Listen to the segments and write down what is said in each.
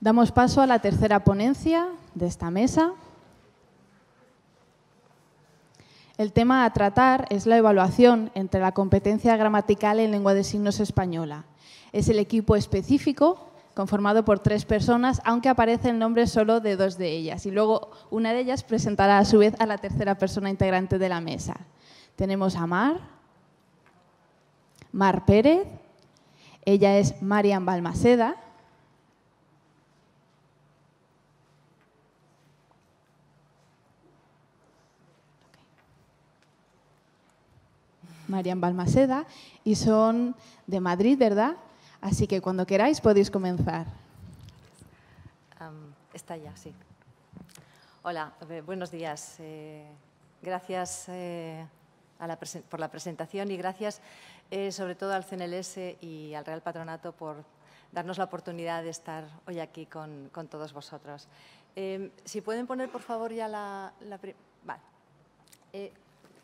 Damos paso a la tercera ponencia de esta mesa. El tema a tratar es la evaluación entre la competencia gramatical en lengua de signos española. Es el equipo específico conformado por tres personas, aunque aparece el nombre solo de dos de ellas. Y luego una de ellas presentará a su vez a la tercera persona integrante de la mesa. Tenemos a Mar, Mar Pérez, ella es Marian Balmaceda, Marian Balmaseda, y son de Madrid, ¿verdad? Así que cuando queráis podéis comenzar. está ya, sí. Hola, eh, buenos días. Eh, gracias eh, por la presentación y gracias sobre todo al CNLS y al Real Patronato por darnos la oportunidad de estar hoy aquí con, todos vosotros. Em, si pueden poner, por favor, ya la... la vale.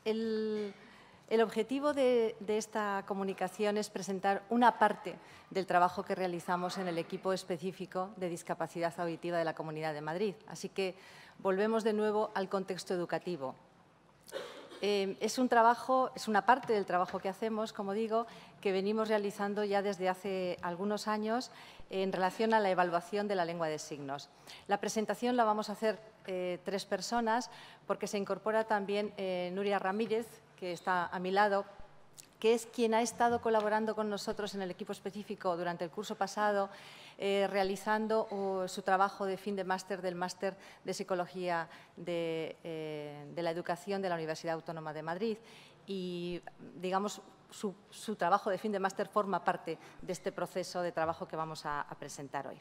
El, el objetivo de, esta comunicación es presentar una parte del trabajo que realizamos en el equipo específico de discapacidad auditiva de la Comunidad de Madrid. Así que volvemos de nuevo al contexto educativo. Eh, es un trabajo, es una parte del trabajo que hacemos, como digo, que venimos realizando ya desde hace algunos años en relación a la evaluación de la lengua de signos. La presentación la vamos a hacer eh, tres personas porque se incorpora también eh, Nuria Ramírez, que está a mi lado, que es quien ha estado colaborando con nosotros en el equipo específico durante el curso pasado, eh, realizando su trabajo de fin de máster del máster de Psicología de, eh, la Educación de la Universidad Autónoma de Madrid. Y, digamos, su, trabajo de fin de máster forma parte de este proceso de trabajo que vamos a, presentar hoy.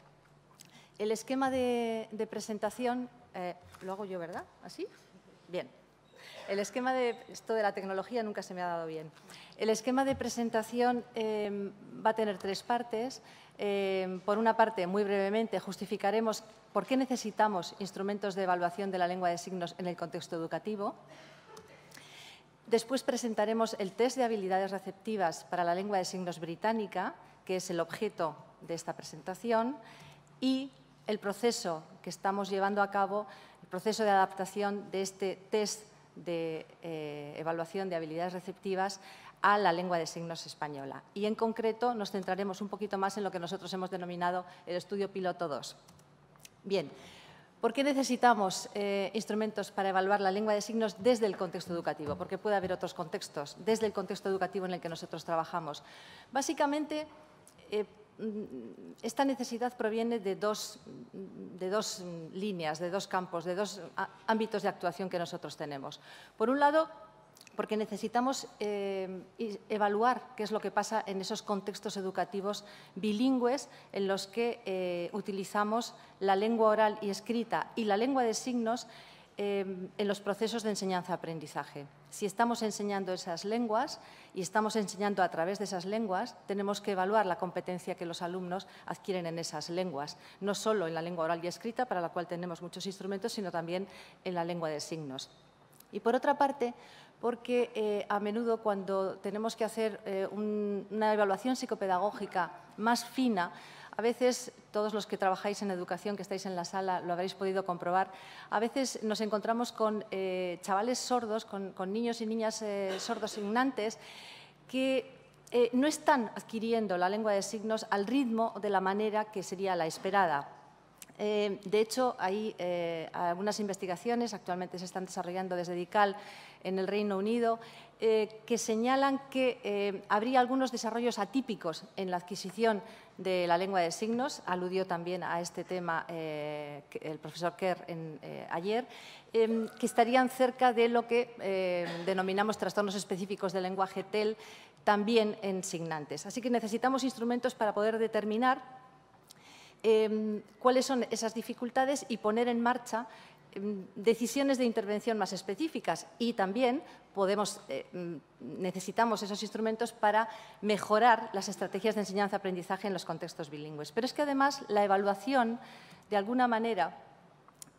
El esquema de, presentación, eh, lo hago yo, ¿verdad? ¿Así? Bien. El esquema de esto de la tecnología nunca se me ha dado bien. El esquema de presentación em, va a tener tres partes. Em, por una parte, muy brevemente, justificaremos por qué necesitamos instrumentos de evaluación de la lengua de signos en el contexto educativo. Después presentaremos el test de habilidades receptivas para la lengua de signos británica, que es el objeto de esta presentación, y el proceso que estamos llevando a cabo, el proceso de adaptación de este test de eh, evaluación de habilidades receptivas a la lengua de signos española. Y en concreto nos centraremos un poquito más en lo que nosotros hemos denominado el estudio piloto 2. Bien, ¿por qué necesitamos eh, instrumentos para evaluar la lengua de signos desde el contexto educativo? Porque puede haber otros contextos, desde el contexto educativo en el que nosotros trabajamos. Básicamente, eh, esta necesidad proviene de dos, líneas, de dos campos, de dos ámbitos de actuación que nosotros tenemos. Por un lado, porque necesitamos eh, evaluar qué es lo que pasa en esos contextos educativos bilingües en los que eh, utilizamos la lengua oral y escrita y la lengua de signos eh, en los procesos de enseñanza-aprendizaje. Si estamos enseñando esas lenguas y estamos enseñando a través de esas lenguas, tenemos que evaluar la competencia que los alumnos adquieren en esas lenguas, no solo en la lengua oral y escrita, para la cual tenemos muchos instrumentos, sino también en la lengua de signos. Y por otra parte, porque eh, a menudo cuando tenemos que hacer eh, una evaluación psicopedagógica más fina, a veces, todos los que trabajáis en educación, que estáis en la sala, lo habréis podido comprobar, a veces nos encontramos con eh, chavales sordos, con, niños y niñas eh, sordos signantes, que eh, no están adquiriendo la lengua de signos al ritmo de la manera que sería la esperada. de hecho, hay algunas investigaciones, actualmente se están desarrollando desde DICAL en el Reino Unido, eh, que señalan que eh, habría algunos desarrollos atípicos en la adquisición de la lengua de signos. Aludió también a este tema eh, el profesor Kerr en, ayer, em, que estarían cerca de lo que denominamos trastornos específicos del lenguaje TEL, también en signantes. Así que necesitamos instrumentos para poder determinar em, cuáles son esas dificultades y poner en marcha Em, decisiones de intervención más específicas y también eh, mm, necesitamos esos instrumentos para mejorar las estrategias de enseñanza-aprendizaje en los contextos bilingües. Pero es que además la evaluación, de alguna manera,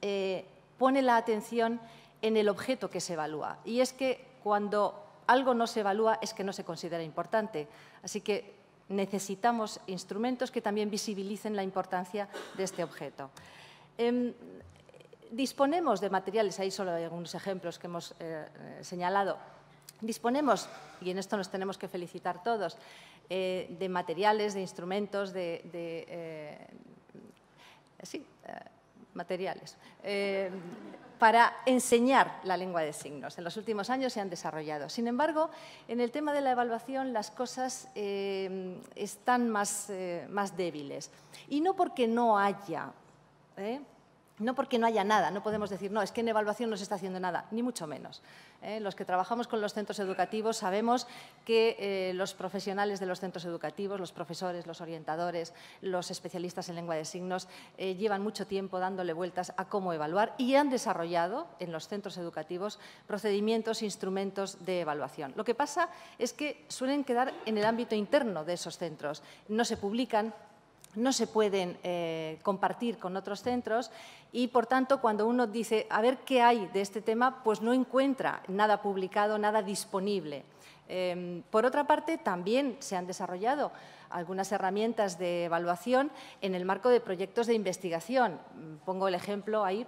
eh, pone la atención en el objeto que se evalúa. Y es que cuando algo no se evalúa es que no se considera importante. Así que necesitamos instrumentos que también visibilicen la importancia de este objeto. Em, Disponemos de materiales, ahí solo hay algunos ejemplos que hemos eh, eh, señalado. Disponemos, y en esto nos tenemos que felicitar todos, eh, de materiales, de instrumentos, de, sí, materiales, para enseñar la lengua de signos. En los últimos años se han desarrollado. Sin embargo, en el tema de la evaluación las cosas están más, más débiles. Y no porque no haya no porque no haya nada, no podemos decir, no, es que en evaluación no se está haciendo nada, ni mucho menos. ¿eh? los que trabajamos con los centros educativos sabemos que eh, los profesionales de los centros educativos, los profesores, los orientadores, los especialistas en lengua de signos, eh, llevan mucho tiempo dándole vueltas a cómo evaluar y han desarrollado en los centros educativos procedimientos, e instrumentos de evaluación. Lo que pasa es que suelen quedar en el ámbito interno de esos centros, no se publican, no se pueden eh, compartir con otros centros y, por tanto, cuando uno dice, a ver qué hay de este tema, pues no encuentra nada publicado, nada disponible. Em, por otra parte, también se han desarrollado algunas herramientas de evaluación en el marco de proyectos de investigación. Pongo el ejemplo ahí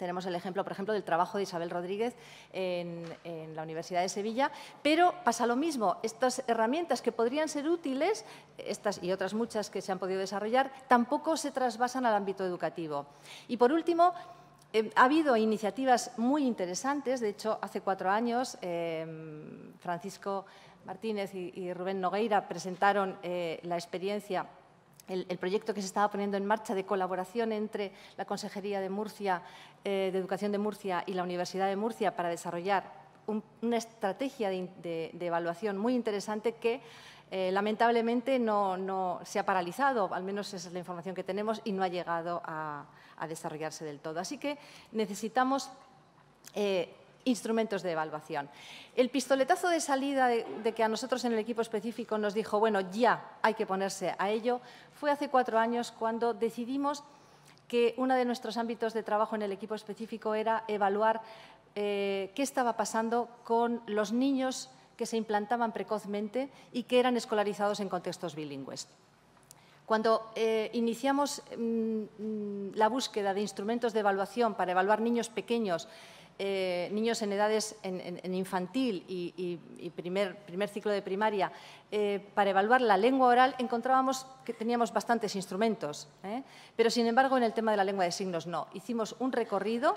tenemos el ejemplo, por ejemplo, del trabajo de Isabel Rodríguez en, la Universidad de Sevilla, pero pasa lo mismo. Estas herramientas que podrían ser útiles, estas y otras muchas que se han podido desarrollar, tampoco se trasvasan al ámbito educativo. Y por último, eh, ha habido iniciativas muy interesantes. De hecho, hace cuatro años, em, Francisco Martínez y, Rubén Nogueira presentaron eh, la experiencia el, proyecto que se estaba poniendo en marcha de colaboración entre la Consejería de Murcia, eh, de Educación de Murcia y la Universidad de Murcia para desarrollar una estrategia de, evaluación muy interesante que eh, lamentablemente no, se ha paralizado, al menos esa es la información que tenemos, y no ha llegado a, desarrollarse del todo. Así que necesitamos eh, instrumentos de evaluación. El pistoletazo de salida de, que a nosotros en el equipo específico nos dijo, bueno, ya hay que ponerse a ello, fue hace cuatro años cuando decidimos que uno de nuestros ámbitos de trabajo en el equipo específico era evaluar eh, qué estaba pasando con los niños que se implantaban precozmente y que eran escolarizados en contextos bilingües. Cuando eh, iniciamos mm, mm, la búsqueda de instrumentos de evaluación para evaluar niños pequeños eh, niños en edades en, infantil y, primer, ciclo de primaria, eh, para evaluar la lengua oral encontrábamos que teníamos bastantes instrumentos, ¿eh? pero sin embargo en el tema de la lengua de signos no. Hicimos un recorrido,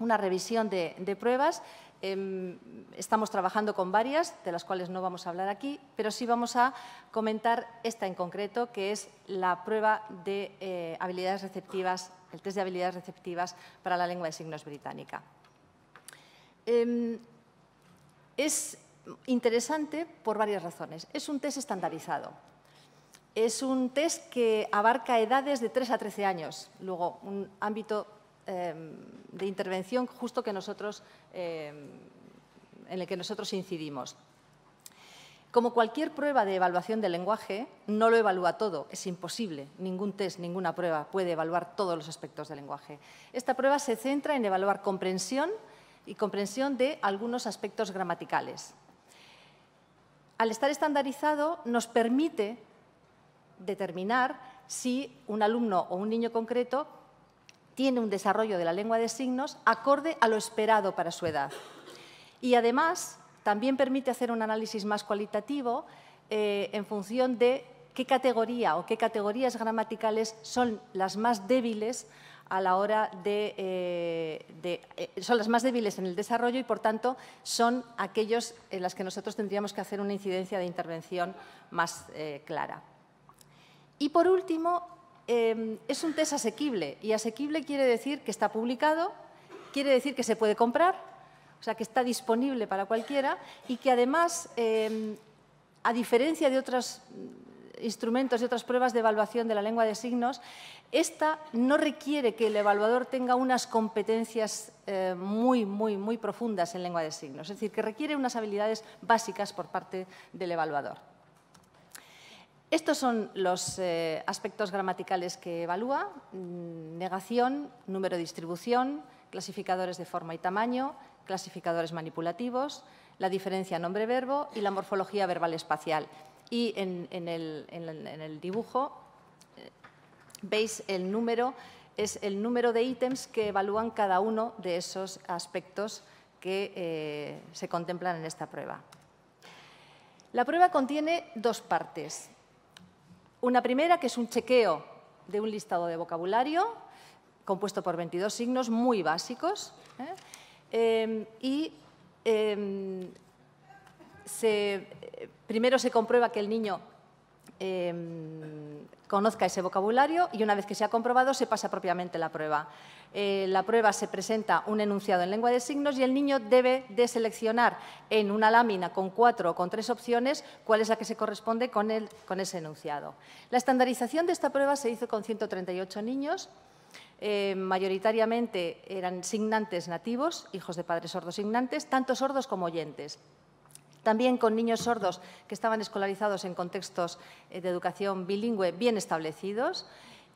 una revisión de pruebas, em, estamos trabajando con varias, de las cuales no vamos a hablar aquí, pero sí vamos a comentar esta en concreto, que es la prueba de habilidades receptivas, el test de habilidades receptivas para la lengua de signos británica. Em, es interesante por varias razones. Es un test estandarizado. Es un test que abarca edades de 3 a 13 años, luego un ámbito em, de intervención justo que nosotros, em, en el que nosotros incidimos. Como cualquier prueba de evaluación del lenguaje, no lo evalúa todo, es imposible. Ningún test, ninguna prueba puede evaluar todos los aspectos del lenguaje. Esta prueba se centra en evaluar comprensión, y comprensión de algunos aspectos gramaticales. Al estar estandarizado nos permite determinar si un alumno o un niño concreto tiene un desarrollo de la lengua de signos acorde a lo esperado para su edad. Y además también permite hacer un análisis más cualitativo eh, en función de qué categoría o qué categorías gramaticales son las más débiles a la hora de, eh, eh, son las más débiles en el desarrollo y, por tanto, son aquellos en las que nosotros tendríamos que hacer una incidencia de intervención más eh, clara. Y, por último, es un test asequible. Y asequible quiere decir que está publicado, quiere decir que se puede comprar, o sea, que está disponible para cualquiera y que, además, a diferencia de otras instrumentos y otras pruebas de evaluación de la lengua de signos, esta no requiere que el evaluador tenga unas competencias eh, muy, muy, muy profundas en lengua de signos, es decir, que requiere unas habilidades básicas por parte del evaluador. Estos son los eh, aspectos gramaticales que evalúa, mm, negación, número de distribución, clasificadores de forma y tamaño, clasificadores manipulativos, la diferencia nombre-verbo y la morfología verbal-espacial. Y en, el, dibujo eh, veis el número, es el número de ítems que evalúan cada uno de esos aspectos que eh, se contemplan en esta prueba. La prueba contiene dos partes. Una primera, que es un chequeo de un listado de vocabulario compuesto por 22 signos muy básicos. ¿eh? Em, y em, primero se comprueba que el niño em, conozca ese vocabulario y una vez que se ha comprobado se pasa propiamente la prueba. Eh, la prueba se presenta un enunciado en lengua de signos y el niño debe de seleccionar en una lámina con cuatro o con tres opciones cuál es la que se corresponde con, ese enunciado. La estandarización de esta prueba se hizo con 138 niños. Eh, mayoritariamente eran signantes nativos, hijos de padres sordos signantes, tanto sordos como oyentes. También con niños sordos que estaban escolarizados en contextos eh, de educación bilingüe bien establecidos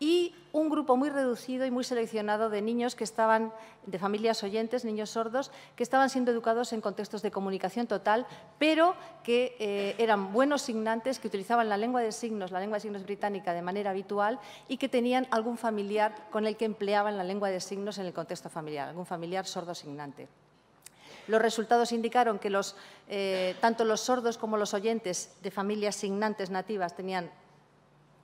y un grupo muy reducido y muy seleccionado de niños que estaban, de familias oyentes, niños sordos, que estaban siendo educados en contextos de comunicación total, pero que eh, eran buenos signantes, que utilizaban la lengua de signos, la lengua de signos británica de manera habitual y que tenían algún familiar con el que empleaban la lengua de signos en el contexto familiar, algún familiar sordo signante. Los resultados indicaron que eh, tanto los sordos como los oyentes de familias signantes nativas tenían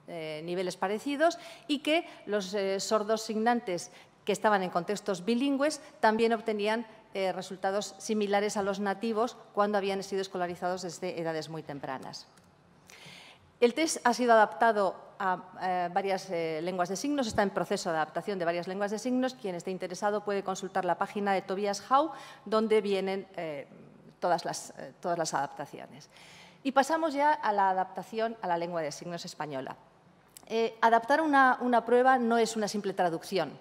eh, niveles parecidos y que los eh, sordos signantes que estaban en contextos bilingües también obtenían resultados similares a los nativos cuando habían sido escolarizados desde edades muy tempranas. El test ha sido adaptado a eh, varias eh, lenguas de signos, está en proceso de adaptación de varias lenguas de signos. Quien esté interesado puede consultar la página de Tobias Howe, donde vienen eh, todas, las, adaptaciones. Y pasamos ya a la adaptación a la lengua de signos española. adaptar una, prueba no es una simple traducción.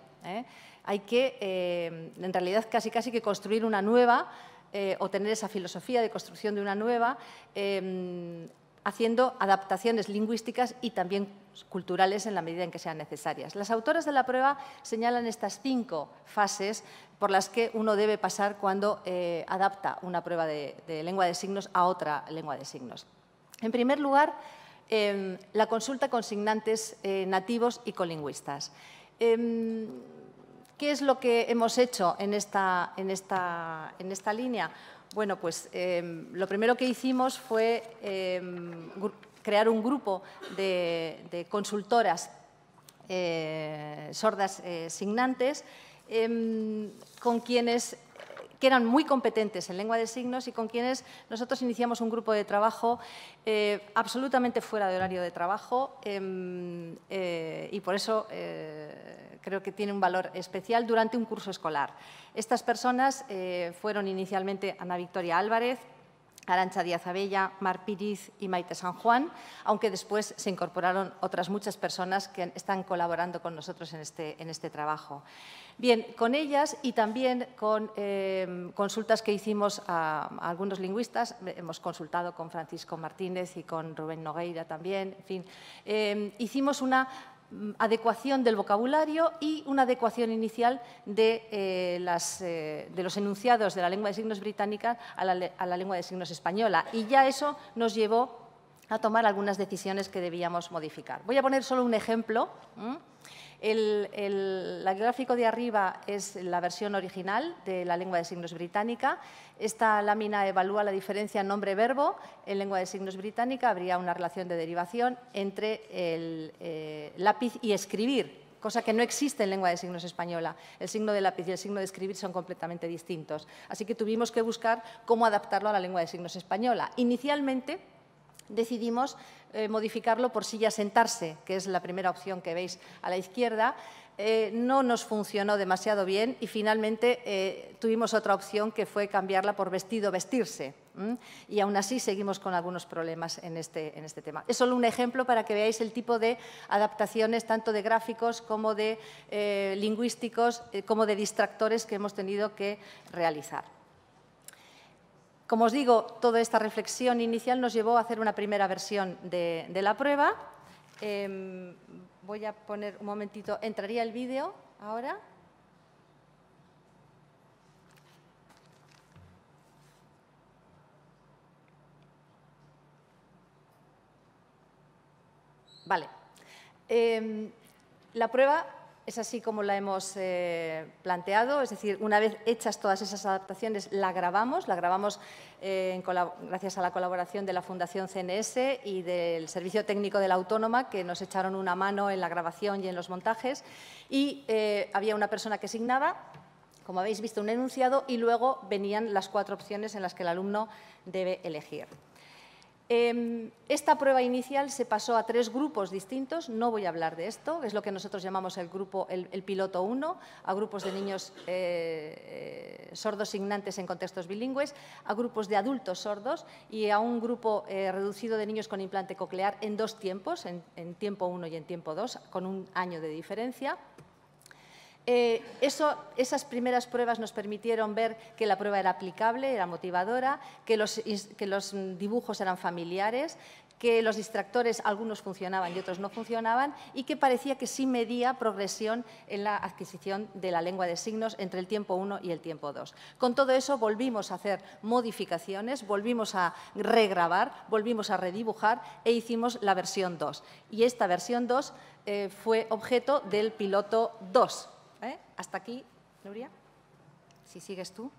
Hay que, en realidad, casi casi que construir una nueva o tener esa filosofía de construcción de una nueva, haciendo adaptaciones lingüísticas y también culturales en la medida en que sean necesarias. Las autoras de la prueba señalan estas cinco fases por las que uno debe pasar cuando eh, adapta una prueba de, lengua de signos a otra lengua de signos. En primer lugar, em, la consulta con signantes eh, nativos y colingüistas. Em, ¿Qué es lo que hemos hecho en esta línea? Bueno, pues em, lo primero que hicimos fue em, crear un grupo de, consultoras eh, sordas eh, signantes em, con quienes que eran muy competentes en lengua de signos y con quienes nosotros iniciamos un grupo de trabajo eh, absolutamente fuera de horario de trabajo em, eh, y por eso eh, creo que tiene un valor especial durante un curso escolar. Estas personas fueron inicialmente Ana Victoria Álvarez, Arancha Díaz Abella, Mar Piriz y Maite San Juan, aunque después se incorporaron otras muchas personas que están colaborando con nosotros en este, en este trabajo. Bien, con ellas y también con eh, consultas que hicimos a, algunos lingüistas, hemos consultado con Francisco Martínez y con Rubén Nogueira también, en fin, eh, hicimos una Mm, adecuación del vocabulario y una adecuación inicial de, eh, las, eh, los enunciados de la lengua de signos británica a la, a la lengua de signos española. Y ya eso nos llevó a tomar algunas decisiones que debíamos modificar. Voy a poner solo un ejemplo. El, gráfico de arriba es la versión original de la lengua de signos británica. Esta lámina evalúa la diferencia nombre-verbo. En lengua de signos británica habría una relación de derivación entre el eh, lápiz y escribir, cosa que no existe en lengua de signos española. El signo de lápiz y el signo de escribir son completamente distintos. Así que tuvimos que buscar cómo adaptarlo a la lengua de signos española. Inicialmente, decidimos eh, modificarlo por silla sentarse, que es la primera opción que veis a la izquierda. Eh, no nos funcionó demasiado bien y finalmente eh, tuvimos otra opción que fue cambiarla por vestido vestirse. Y aún así seguimos con algunos problemas en este, en este tema. Es solo un ejemplo para que veáis el tipo de adaptaciones, tanto de gráficos como de lingüísticos, como de distractores que hemos tenido que realizar. Como os digo, toda esta reflexión inicial nos llevó a hacer una primera versión de, la prueba. Em, voy a poner un momentito, entraría el vídeo ahora. Vale. Em, la prueba es así como la hemos eh, planteado, es decir, una vez hechas todas esas adaptaciones, la grabamos, la grabamos eh, gracias a la colaboración de la Fundación CNS y del Servicio Técnico de la Autónoma, que nos echaron una mano en la grabación y en los montajes, y eh, había una persona que asignaba, como habéis visto, un enunciado, y luego venían las cuatro opciones en las que el alumno debe elegir. Em, esta prueba inicial se pasó a tres grupos distintos, no voy a hablar de esto, es lo que nosotros llamamos el, grupo, el, piloto 1, a grupos de niños eh, eh, sordos signantes en contextos bilingües, a grupos de adultos sordos y a un grupo eh, reducido de niños con implante coclear en dos tiempos, en tiempo 1 y en tiempo 2, con un año de diferencia. Eh, esas primeras pruebas nos permitieron ver que la prueba era aplicable, era motivadora, que los, mm, dibujos eran familiares, que los distractores, algunos funcionaban y otros no funcionaban, y que parecía que sí medía progresión en la adquisición de la lengua de signos entre el tiempo 1 y el tiempo 2. Con todo eso volvimos a hacer modificaciones, volvimos a regrabar, volvimos a redibujar e hicimos la versión 2. Y esta versión 2 eh, fue objeto del piloto 2, hasta aquí, Nuria. Si sigues tú.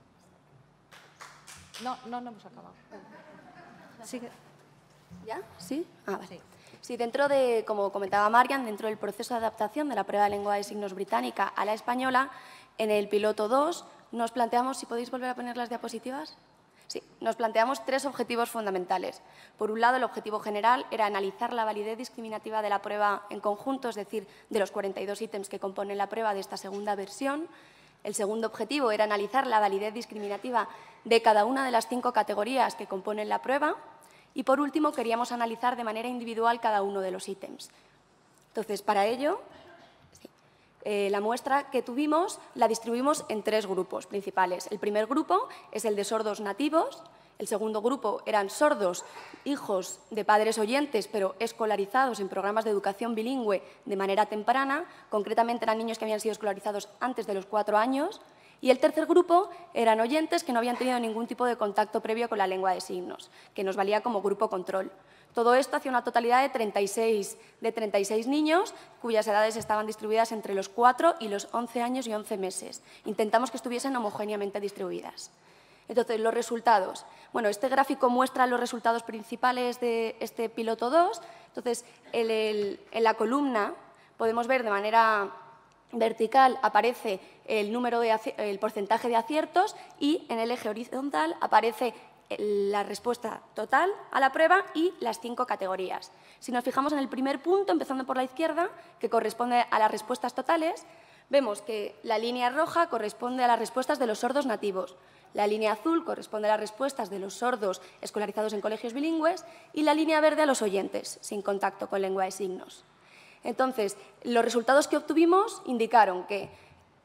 No, no, no hemos acabado. ¿Ya? ¿Sí? Ah, vale. Sí. Sí, dentro de, como comentaba Marian, dentro del proceso de adaptación de la prueba de lengua de signos británica a la española, en el piloto 2 nos planteamos si podéis volver a poner las diapositivas. Sí, nos planteamos tres objetivos fundamentales. Por un lado, el objetivo general era analizar la validez discriminativa de la prueba en conjunto, es decir, de los 42 ítems que componen la prueba de esta segunda versión. El segundo objetivo era analizar la validez discriminativa de cada una de las cinco categorías que componen la prueba. Y por último, queríamos analizar de manera individual cada uno de los ítems. Entonces, para ello, eh, la muestra que tuvimos la distribuimos en tres grupos principales. El primer grupo es el de sordos nativos, el segundo grupo eran sordos, hijos de padres oyentes, pero escolarizados en programas de educación bilingüe de manera temprana. Concretamente eran niños que habían sido escolarizados antes de los cuatro años. Y el tercer grupo eran oyentes que no habían tenido ningún tipo de contacto previo con la lengua de signos, que nos valía como grupo control. Todo esto hacia una totalidad de 36, de 36 niños cuyas edades estaban distribuidas entre los 4 y los 11 años y 11 meses. Intentamos que estuviesen homogéneamente distribuidas. Entonces, los resultados. Bueno, este gráfico muestra los resultados principales de este piloto 2. Entonces, en la columna podemos ver de manera vertical aparece el, número de, el porcentaje de aciertos y en el eje horizontal aparece la respuesta total a la prueba y las cinco categorías. Si nos fijamos en el primer punto, empezando por la izquierda, que corresponde a las respuestas totales, vemos que la línea roja corresponde a las respuestas de los sordos nativos, la línea azul corresponde a las respuestas de los sordos escolarizados en colegios bilingües y la línea verde a los oyentes, sin contacto con lengua de signos. Entonces, los resultados que obtuvimos indicaron que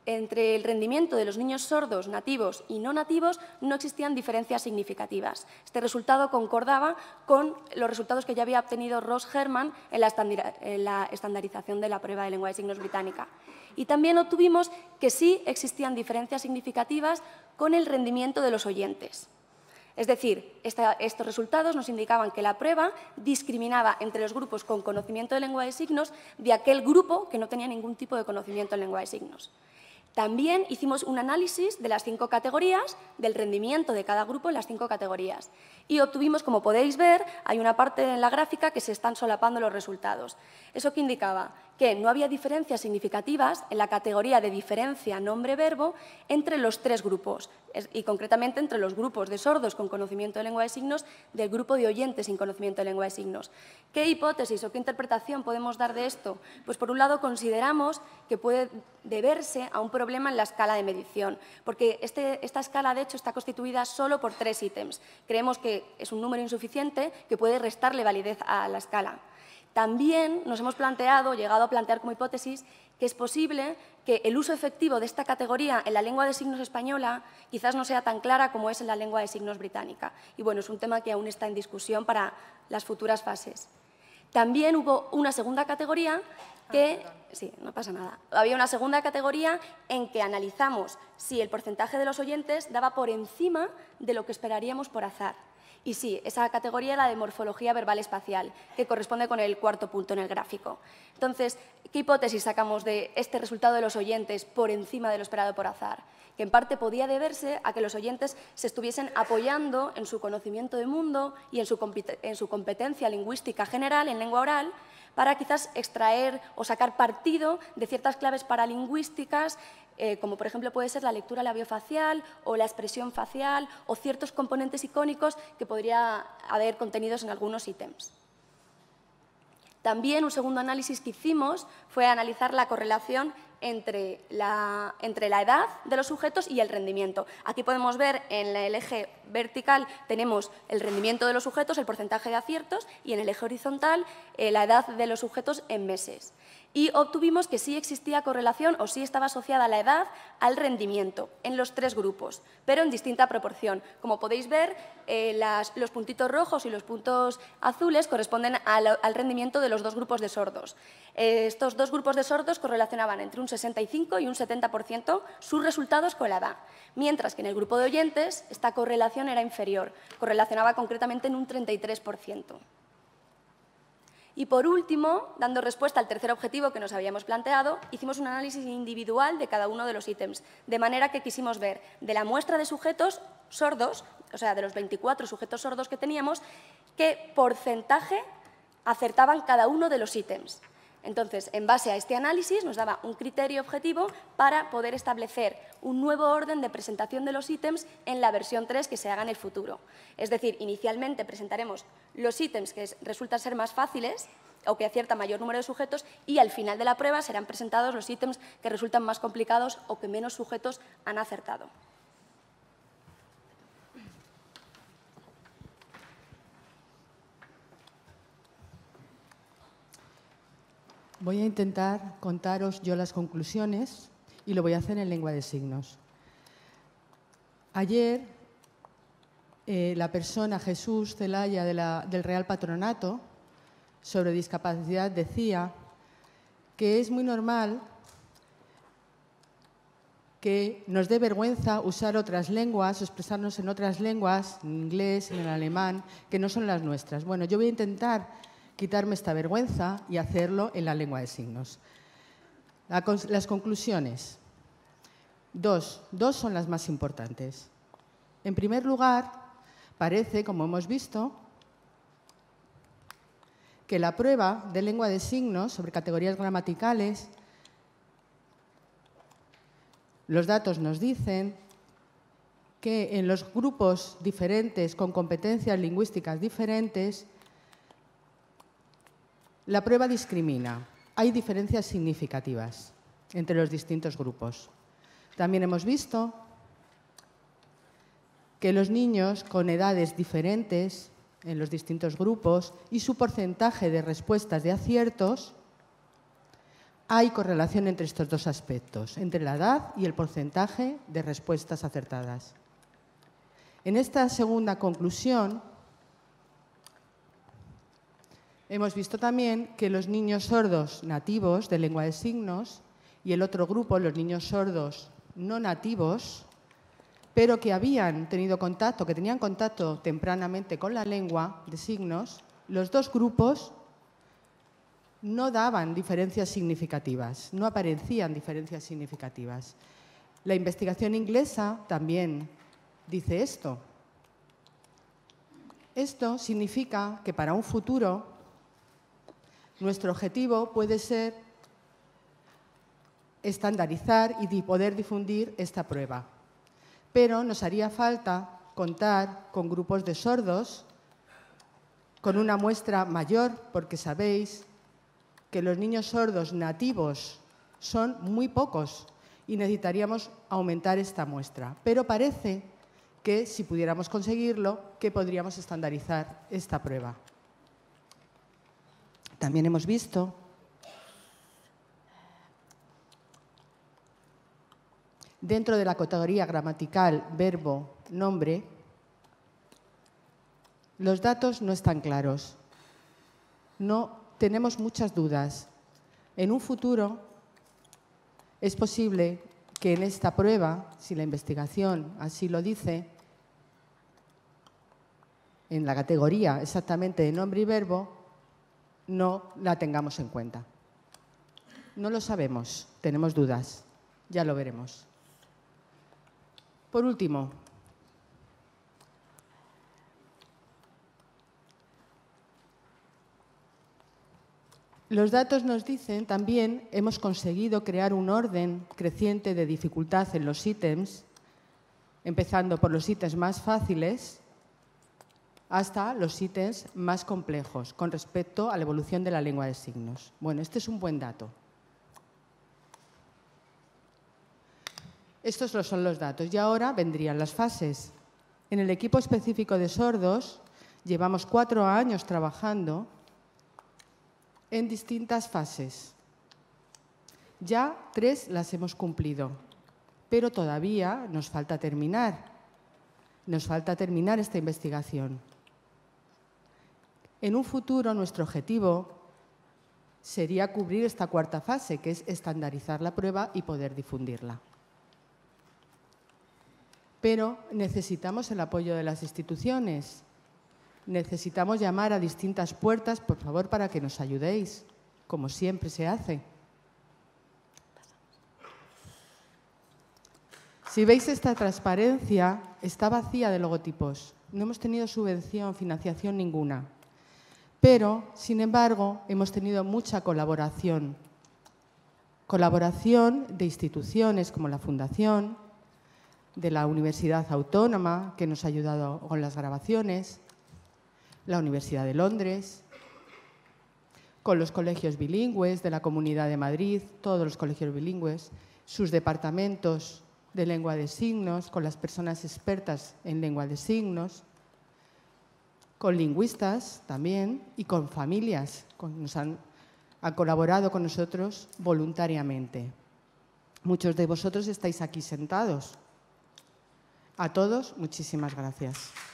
entre el rendimiento de los niños sordos nativos y no nativos no existían diferencias significativas. Este resultado concordaba con los resultados que ya había obtenido Ross Herman en la, estandarización de la prueba de lengua de signos británica. Y también obtuvimos que sí existían diferencias significativas con el rendimiento de los oyentes. Es decir, estos resultados nos indicaban que la prueba discriminaba entre los grupos con conocimiento de lengua de signos de aquel grupo que no tenía ningún tipo de conocimiento en lengua de signos. También hicimos un análisis de las cinco categorías, del rendimiento de cada grupo en las cinco categorías. Y obtuvimos, como podéis ver, hay una parte en la gráfica que se están solapando los resultados. ¿Eso qué indicaba? que no había diferencias significativas en la categoría de diferencia nombre-verbo entre los tres grupos, y concretamente entre los grupos de sordos con conocimiento de lengua de signos del grupo de oyentes sin conocimiento de lengua de signos. ¿Qué hipótesis o qué interpretación podemos dar de esto? Pues por un lado consideramos que puede deberse a un problema en la escala de medición, porque este, esta escala de hecho está constituida solo por tres ítems. Creemos que es un número insuficiente que puede restarle validez a la escala. También nos hemos planteado, llegado a plantear como hipótesis, que es posible que el uso efectivo de esta categoría en la lengua de signos española quizás no sea tan clara como es en la lengua de signos británica. Y bueno, es un tema que aún está en discusión para las futuras fases. También hubo una segunda categoría que... Ah, sí, no pasa nada. Había una segunda categoría en que analizamos si el porcentaje de los oyentes daba por encima de lo que esperaríamos por azar. Y sí, esa categoría es la de morfología verbal espacial, que corresponde con el cuarto punto en el gráfico. Entonces, ¿qué hipótesis sacamos de este resultado de los oyentes por encima de lo esperado por azar? Que en parte podía deberse a que los oyentes se estuviesen apoyando en su conocimiento de mundo y en su, en su competencia lingüística general en lengua oral para quizás extraer o sacar partido de ciertas claves paralingüísticas eh, como por ejemplo puede ser la lectura labiofacial o la expresión facial o ciertos componentes icónicos que podría haber contenidos en algunos ítems. También un segundo análisis que hicimos fue analizar la correlación entre la, edad de los sujetos y el rendimiento. Aquí podemos ver en el eje vertical tenemos el rendimiento de los sujetos, el porcentaje de aciertos, y en el eje horizontal eh, la edad de los sujetos en meses y obtuvimos que sí existía correlación o sí estaba asociada la edad al rendimiento en los tres grupos, pero en distinta proporción. Como podéis ver, eh, los puntitos rojos y los puntos azules corresponden al, rendimiento de los dos grupos de sordos. Eh, estos dos grupos de sordos correlacionaban entre un 65 y un 70% sus resultados con la edad, mientras que en el grupo de oyentes esta correlación era inferior, correlacionaba concretamente en un 33%. Y por último, dando respuesta al tercer objetivo que nos habíamos planteado, hicimos un análisis individual de cada uno de los ítems, de manera que quisimos ver de la muestra de sujetos sordos, o sea, de los 24 sujetos sordos que teníamos, qué porcentaje acertaban cada uno de los ítems. Entonces, en base a este análisis, nos daba un criterio objetivo para poder establecer un nuevo orden de presentación de los ítems en la versión 3 que se haga en el futuro. Es decir, inicialmente presentaremos los ítems que resultan ser más fáciles o que acierta mayor número de sujetos y al final de la prueba serán presentados los ítems que resultan más complicados o que menos sujetos han acertado. Voy a intentar contaros yo las conclusiones y lo voy a hacer en lengua de signos. Ayer, eh, la persona Jesús Celaya del Real Patronato sobre discapacidad decía que es muy normal que nos dé vergüenza usar otras lenguas expresarnos en otras lenguas, en inglés, en el alemán, que no son las nuestras. Bueno, yo voy a intentar quitarme esta vergüenza y hacerlo en la lengua de signos. las conclusiones. Dos, dos son las más importantes. En primer lugar, parece, como hemos visto, que la prueba de lengua de signos sobre categorías gramaticales, los datos nos dicen que en los grupos diferentes con competencias lingüísticas diferentes, la prueba discrimina. Hay diferencias significativas entre los distintos grupos. También hemos visto que los niños con edades diferentes en los distintos grupos y su porcentaje de respuestas de aciertos, hay correlación entre estos dos aspectos, entre la edad y el porcentaje de respuestas acertadas. En esta segunda conclusión, Hemos visto también que los niños sordos nativos de lengua de signos y el otro grupo, los niños sordos no nativos, pero que habían tenido contacto, que tenían contacto tempranamente con la lengua de signos, los dos grupos no daban diferencias significativas, no aparecían diferencias significativas. La investigación inglesa también dice esto. Esto significa que para un futuro nuestro objetivo puede ser estandarizar y poder difundir esta prueba. Pero nos haría falta contar con grupos de sordos, con una muestra mayor, porque sabéis que los niños sordos nativos son muy pocos y necesitaríamos aumentar esta muestra. Pero parece que si pudiéramos conseguirlo, que podríamos estandarizar esta prueba también hemos visto dentro de la categoría gramatical, verbo, nombre, los datos no están claros. No tenemos muchas dudas. En un futuro es posible que en esta prueba, si la investigación así lo dice, en la categoría exactamente de nombre y verbo, no la tengamos en cuenta. No lo sabemos, tenemos dudas, ya lo veremos. Por último, Los datos nos dicen también hemos conseguido crear un orden creciente de dificultad en los ítems, empezando por los ítems más fáciles, hasta los ítems más complejos con respecto a la evolución de la lengua de signos. Bueno, este es un buen dato. Estos son los datos y ahora vendrían las fases. En el equipo específico de sordos llevamos cuatro años trabajando en distintas fases. Ya tres las hemos cumplido, pero todavía nos falta terminar. Nos falta terminar esta investigación. En un futuro, nuestro objetivo sería cubrir esta cuarta fase, que es estandarizar la prueba y poder difundirla. Pero necesitamos el apoyo de las instituciones. Necesitamos llamar a distintas puertas, por favor, para que nos ayudéis, como siempre se hace. Si veis esta transparencia, está vacía de logotipos. No hemos tenido subvención, financiación ninguna. Pero, sin embargo, hemos tenido mucha colaboración. Colaboración de instituciones como la Fundación, de la Universidad Autónoma, que nos ha ayudado con las grabaciones, la Universidad de Londres, con los colegios bilingües de la Comunidad de Madrid, todos los colegios bilingües, sus departamentos de lengua de signos, con las personas expertas en lengua de signos, con lingüistas también y con familias que nos han colaborado con nosotros voluntariamente. Muchos de vosotros estáis aquí sentados. A todos, muchísimas gracias.